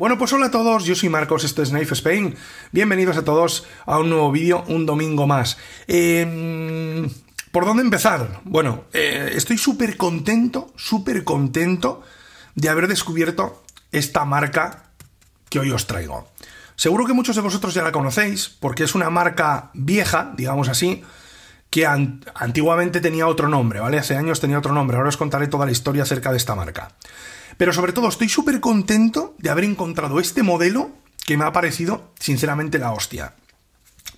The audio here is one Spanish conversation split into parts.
Bueno, pues hola a todos, yo soy Marcos, esto es Knife Spain. Bienvenidos a todos a un nuevo vídeo, un domingo más. Em, ¿Por dónde empezar? Bueno, eh, estoy súper contento, súper contento de haber descubierto esta marca que hoy os traigo. Seguro que muchos de vosotros ya la conocéis, porque es una marca vieja, digamos así, que antiguamente tenía otro nombre, ¿vale? Hace años tenía otro nombre, ahora os contaré toda la historia acerca de esta marca. Pero sobre todo estoy súper contento de haber encontrado este modelo que me ha parecido sinceramente la hostia.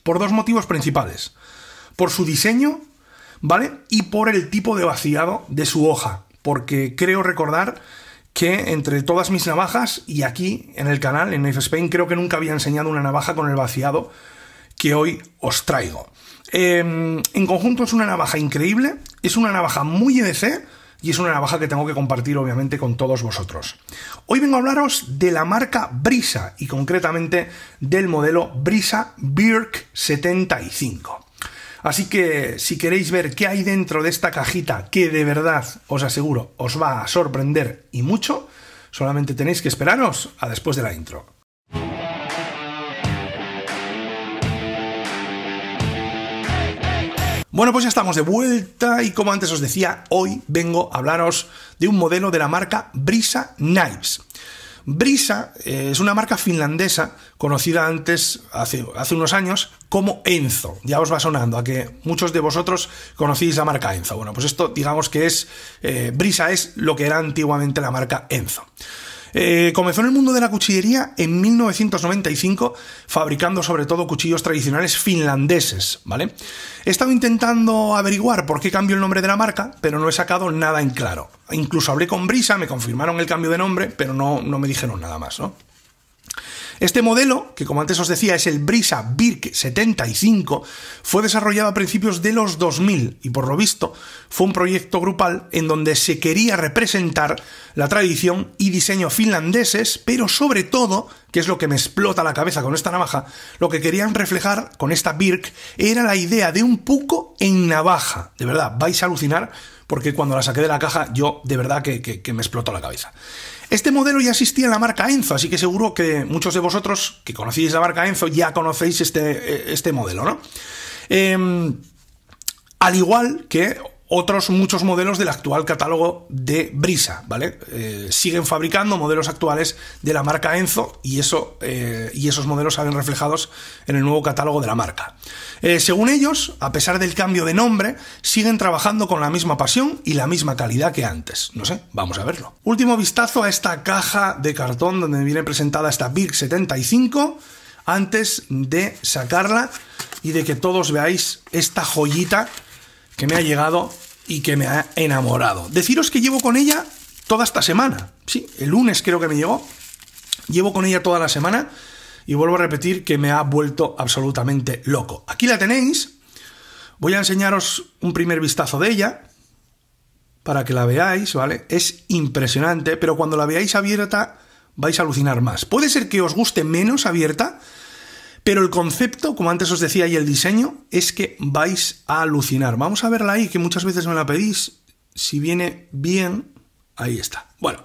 Por dos motivos principales. Por su diseño, ¿vale? Y por el tipo de vaciado de su hoja. Porque creo recordar que entre todas mis navajas y aquí en el canal, en Knife Spain, creo que nunca había enseñado una navaja con el vaciado que hoy os traigo. Em, en conjunto es una navaja increíble, es una navaja muy EDC y es una navaja que tengo que compartir obviamente con todos vosotros. Hoy vengo a hablaros de la marca Brisa y concretamente del modelo Brisa Birk 75. Así que si queréis ver qué hay dentro de esta cajita que de verdad os aseguro os va a sorprender y mucho, solamente tenéis que esperaros a después de la intro. Bueno, pues ya estamos de vuelta y como antes os decía, hoy vengo a hablaros de un modelo de la marca Brisa Knives. Brisa eh, es una marca finlandesa conocida antes, hace, unos años, como Enzo. Ya os va sonando a que muchos de vosotros conocéis la marca Enzo. Bueno, pues esto digamos que es, eh, Brisa es lo que era antiguamente la marca Enzo. Eh, comenzó en el mundo de la cuchillería en 1995, fabricando sobre todo cuchillos tradicionales finlandeses, ¿vale? He estado intentando averiguar por qué cambió el nombre de la marca, pero no he sacado nada en claro. Incluso hablé con Brisa, me confirmaron el cambio de nombre, pero no, no me dijeron nada más, ¿no? Este modelo, que como antes os decía es el Brisa Birk 75, fue desarrollado a principios de los 2000 y por lo visto fue un proyecto grupal en donde se quería representar la tradición y diseño finlandeses, pero sobre todo, que es lo que me explota la cabeza con esta navaja, lo que querían reflejar con esta Birk era la idea de un puco en navaja. De verdad, vais a alucinar porque cuando la saqué de la caja yo de verdad que, me explotó la cabeza. Este modelo ya existía en la marca Enzo, así que seguro que muchos de vosotros que conocéis la marca Enzo ya conocéis este, eh, este modelo, ¿no? Em, al igual que otros muchos modelos del actual catálogo de Brisa, ¿vale? Eh, siguen fabricando modelos actuales de la marca Enzo y, eso, eh, y esos modelos salen reflejados en el nuevo catálogo de la marca. Eh, según ellos, a pesar del cambio de nombre, siguen trabajando con la misma pasión y la misma calidad que antes. No sé, vamos a verlo. Último vistazo a esta caja de cartón donde viene presentada esta Big 75 antes de sacarla y de que todos veáis esta joyita que me ha llegado y que me ha enamorado. Deciros que llevo con ella toda esta semana. Sí, el lunes creo que me llegó. Llevo con ella toda la semana y vuelvo a repetir que me ha vuelto absolutamente loco. Aquí la tenéis. Voy a enseñaros un primer vistazo de ella para que la veáis, ¿vale? Es impresionante, pero cuando la veáis abierta vais a alucinar más. Puede ser que os guste menos abierta, pero el concepto, como antes os decía, y el diseño es que vais a alucinar. Vamos a verla ahí, que muchas veces me la pedís. Si viene bien, ahí está. Bueno,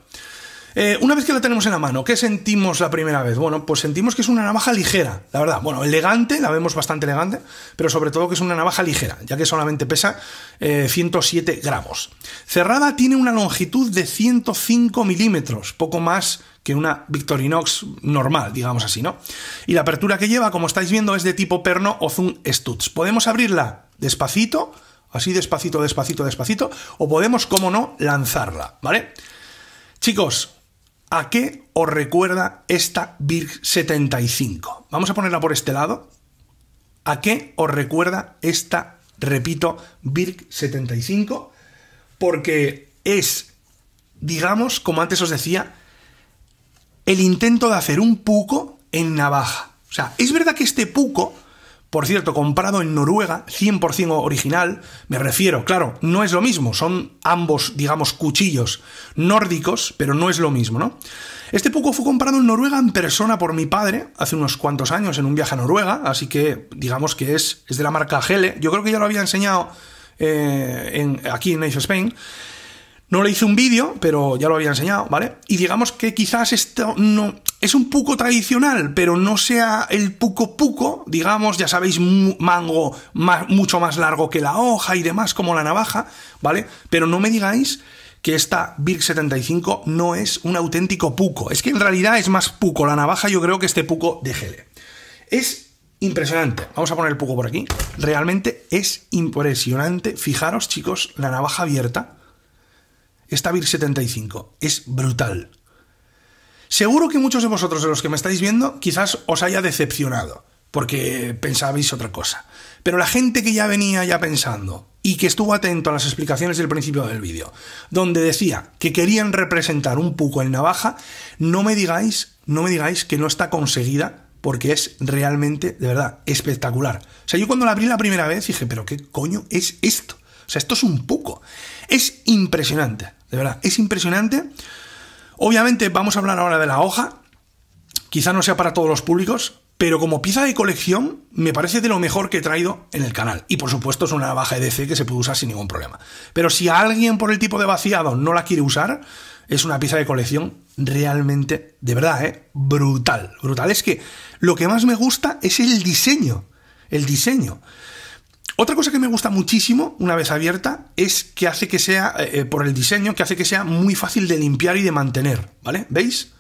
eh, una vez que la tenemos en la mano, ¿qué sentimos la primera vez? Bueno, pues sentimos que es una navaja ligera, la verdad. Bueno, elegante, la vemos bastante elegante, pero sobre todo que es una navaja ligera, ya que solamente pesa 107 eh, gramos. Cerrada tiene una longitud de 105 milímetros, poco más que una Victorinox normal, digamos así, ¿no? Y la apertura que lleva, como estáis viendo, es de tipo perno o zoom studs. Podemos abrirla despacito, así despacito, despacito, despacito, o podemos, como no, lanzarla, ¿vale? Chicos, ¿a qué os recuerda esta Virg 75? Vamos a ponerla por este lado. ¿A qué os recuerda esta, repito, Virg 75? Porque es, digamos, como antes os decía, el intento de hacer un puco en navaja. O sea, es verdad que este puco, por cierto, comprado en Noruega, 100% original, me refiero, claro, no es lo mismo, son ambos, digamos, cuchillos nórdicos, pero no es lo mismo, ¿no? Este puco fue comprado en Noruega en persona por mi padre hace unos cuantos años en un viaje a Noruega, así que digamos que es, es de la marca Gele, yo creo que ya lo había enseñado eh, aquí en Asia Spain. No le hice un vídeo, pero ya lo había enseñado, ¿vale? Y digamos que quizás esto no es un poco tradicional, pero no sea el puco puco, digamos, ya sabéis, mango mucho más largo que la hoja y demás, como la navaja, ¿vale? Pero no me digáis que esta Birk 75 no es un auténtico puco. Es que en realidad es más puco la navaja, yo creo que este puco de gel. Es impresionante. Vamos a poner el puco por aquí. Realmente es impresionante. Fijaros, chicos, la navaja abierta esta VIR 75. Es brutal. Seguro que muchos de vosotros de los que me estáis viendo quizás os haya decepcionado, porque pensabais otra cosa. Pero la gente que ya venía ya pensando y que estuvo atento a las explicaciones del principio del vídeo, donde decía que querían representar un poco en navaja, no me digáis, no me digáis que no está conseguida porque es realmente, de verdad, espectacular. O sea, yo cuando la abrí la primera vez dije, pero ¿qué coño es esto? O sea, esto es un poco. Es impresionante. De verdad, es impresionante. Obviamente vamos a hablar ahora de la hoja. Quizá no sea para todos los públicos, pero como pieza de colección me parece de lo mejor que he traído en el canal. Y por supuesto es una baja EDC que se puede usar sin ningún problema. Pero si alguien por el tipo de vaciado no la quiere usar, es una pieza de colección realmente, de verdad, ¿eh? brutal. Brutal. Es que lo que más me gusta es el diseño. El diseño. Otra cosa que me gusta muchísimo, una vez abierta, es que hace que sea, eh, eh, por el diseño, que hace que sea muy fácil de limpiar y de mantener, ¿vale? ¿Veis?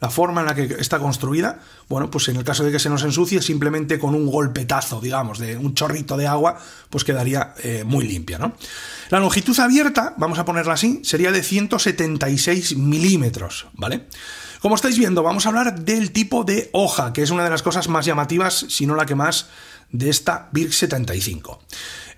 La forma en la que está construida, bueno, pues en el caso de que se nos ensucie, simplemente con un golpetazo, digamos, de un chorrito de agua, pues quedaría eh, muy limpia, ¿no? La longitud abierta, vamos a ponerla así, sería de 176 milímetros, ¿vale? vale como estáis viendo, vamos a hablar del tipo de hoja, que es una de las cosas más llamativas, si no la que más, de esta BIRC 75.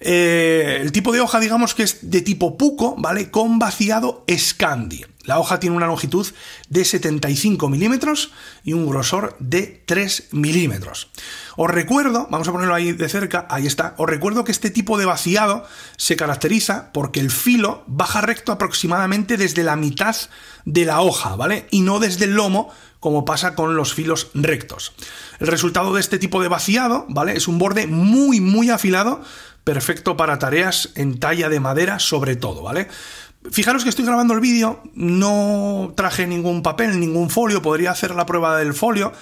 Eh, el tipo de hoja, digamos que es de tipo puco, ¿vale? Con vaciado Scandi. La hoja tiene una longitud de 75 milímetros y un grosor de 3 milímetros. Os recuerdo, vamos a ponerlo ahí de cerca, ahí está, os recuerdo que este tipo de vaciado se caracteriza porque el filo baja recto aproximadamente desde la mitad de la hoja, ¿vale? Y no desde el lomo como pasa con los filos rectos. El resultado de este tipo de vaciado, ¿vale? Es un borde muy, muy afilado, perfecto para tareas en talla de madera sobre todo, ¿vale? Fijaros que estoy grabando el vídeo, no traje ningún papel, ningún folio, podría hacer la prueba del folio,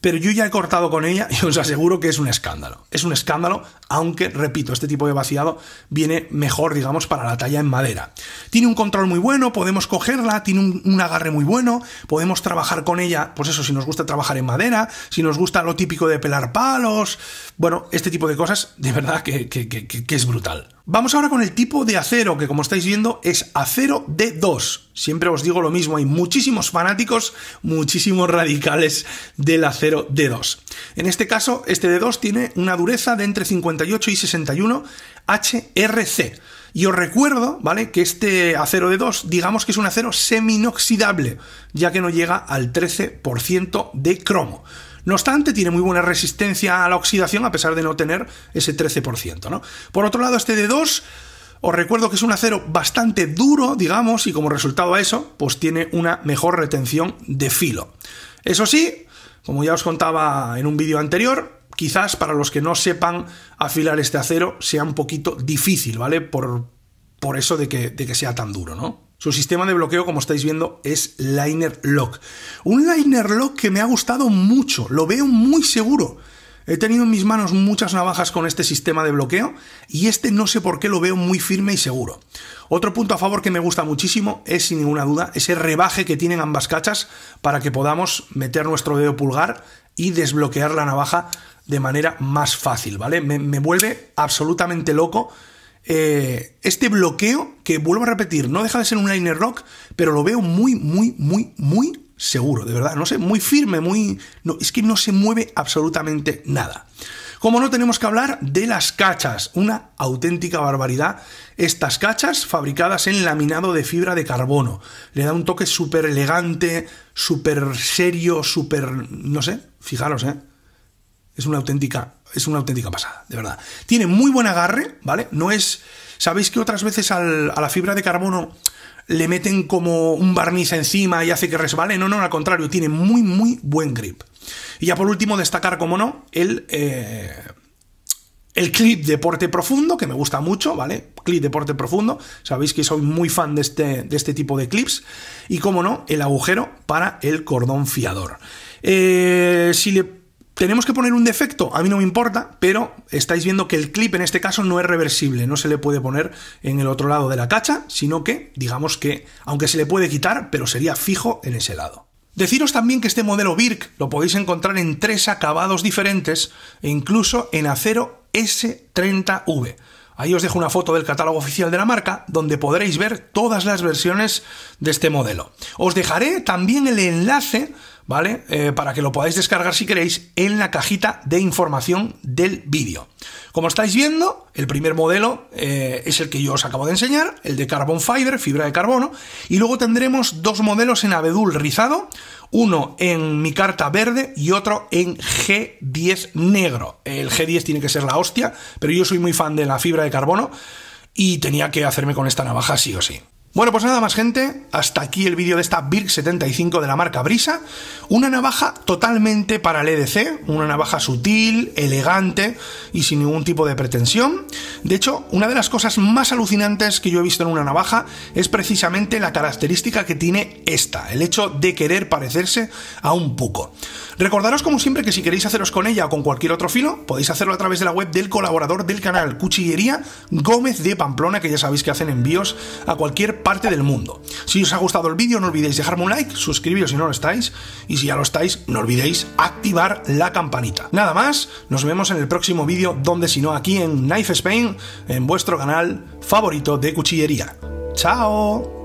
pero yo ya he cortado con ella y os aseguro que es un escándalo. Es un escándalo, aunque, repito, este tipo de vaciado viene mejor, digamos, para la talla en madera. Tiene un control muy bueno, podemos cogerla, tiene un, agarre muy bueno, podemos trabajar con ella, pues eso, si nos gusta trabajar en madera, si nos gusta lo típico de pelar palos, bueno, este tipo de cosas, de verdad que, que es brutal. Vamos ahora con el tipo de acero, que como estáis viendo es acero D2. Siempre os digo lo mismo, hay muchísimos fanáticos, muchísimos radicales del acero de D2. En este caso, este D2 tiene una dureza de entre 58 y 61 HRC. Y os recuerdo, ¿vale? Que este acero de 2, digamos que es un acero semi-inoxidable, ya que no llega al 13% de cromo. No obstante, tiene muy buena resistencia a la oxidación, a pesar de no tener ese 13%, ¿no? Por otro lado, este de 2 os recuerdo que es un acero bastante duro, digamos, y como resultado a eso, pues tiene una mejor retención de filo. Eso sí, como ya os contaba en un vídeo anterior, quizás para los que no sepan afilar este acero sea un poquito difícil, ¿vale? Por, por eso de que, de que sea tan duro, ¿no? Su sistema de bloqueo, como estáis viendo, es Liner Lock. Un Liner Lock que me ha gustado mucho, lo veo muy seguro. He tenido en mis manos muchas navajas con este sistema de bloqueo y este no sé por qué lo veo muy firme y seguro. Otro punto a favor que me gusta muchísimo es sin ninguna duda ese rebaje que tienen ambas cachas para que podamos meter nuestro dedo pulgar y desbloquear la navaja de manera más fácil, ¿vale? Me, vuelve absolutamente loco eh, este bloqueo que vuelvo a repetir, no deja de ser un liner rock, pero lo veo muy, muy, muy, muy seguro, de verdad, no sé, muy firme, muy... No, es que no se mueve absolutamente nada. Como no tenemos que hablar de las cachas, una auténtica barbaridad. Estas cachas fabricadas en laminado de fibra de carbono. Le da un toque súper elegante, súper serio, súper... no sé, fijaros, ¿eh? Es una auténtica, es una auténtica pasada, de verdad. Tiene muy buen agarre, ¿vale? No es... Sabéis que otras veces a la fibra de carbono le meten como un barniz encima y hace que resbale. No, no, al contrario, tiene muy, muy buen grip. Y ya por último, destacar, como no, el, eh, el clip Deporte Profundo, que me gusta mucho, ¿vale? Clip de Deporte Profundo, sabéis que soy muy fan de este, de este tipo de clips. Y como no, el agujero para el cordón fiador. Eh, si le tenemos que poner un defecto, a mí no me importa, pero estáis viendo que el clip en este caso no es reversible, no se le puede poner en el otro lado de la cacha, sino que, digamos que, aunque se le puede quitar, pero sería fijo en ese lado. Deciros también que este modelo Birk lo podéis encontrar en tres acabados diferentes e incluso en acero S30V. Ahí os dejo una foto del catálogo oficial de la marca donde podréis ver todas las versiones de este modelo. Os dejaré también el enlace ¿vale? Eh, para que lo podáis descargar si queréis en la cajita de información del vídeo. Como estáis viendo, el primer modelo eh, es el que yo os acabo de enseñar, el de Carbon Fiber, fibra de carbono, y luego tendremos dos modelos en abedul rizado, uno en mi carta verde y otro en G10 negro. El G10 tiene que ser la hostia, pero yo soy muy fan de la fibra de carbono y tenía que hacerme con esta navaja sí o sí. Bueno, pues nada más gente, hasta aquí el vídeo de esta Birk 75 de la marca Brisa, una navaja totalmente para el EDC, una navaja sutil, elegante y sin ningún tipo de pretensión. De hecho, una de las cosas más alucinantes que yo he visto en una navaja es precisamente la característica que tiene esta, el hecho de querer parecerse a un puco. Recordaros como siempre que si queréis haceros con ella o con cualquier otro filo, podéis hacerlo a través de la web del colaborador del canal Cuchillería Gómez de Pamplona, que ya sabéis que hacen envíos a cualquier parte del mundo. Si os ha gustado el vídeo, no olvidéis dejarme un like, suscribiros si no lo estáis, y si ya lo estáis, no olvidéis activar la campanita. Nada más, nos vemos en el próximo vídeo, donde si no aquí en Knife Spain, en vuestro canal favorito de cuchillería. ¡Chao!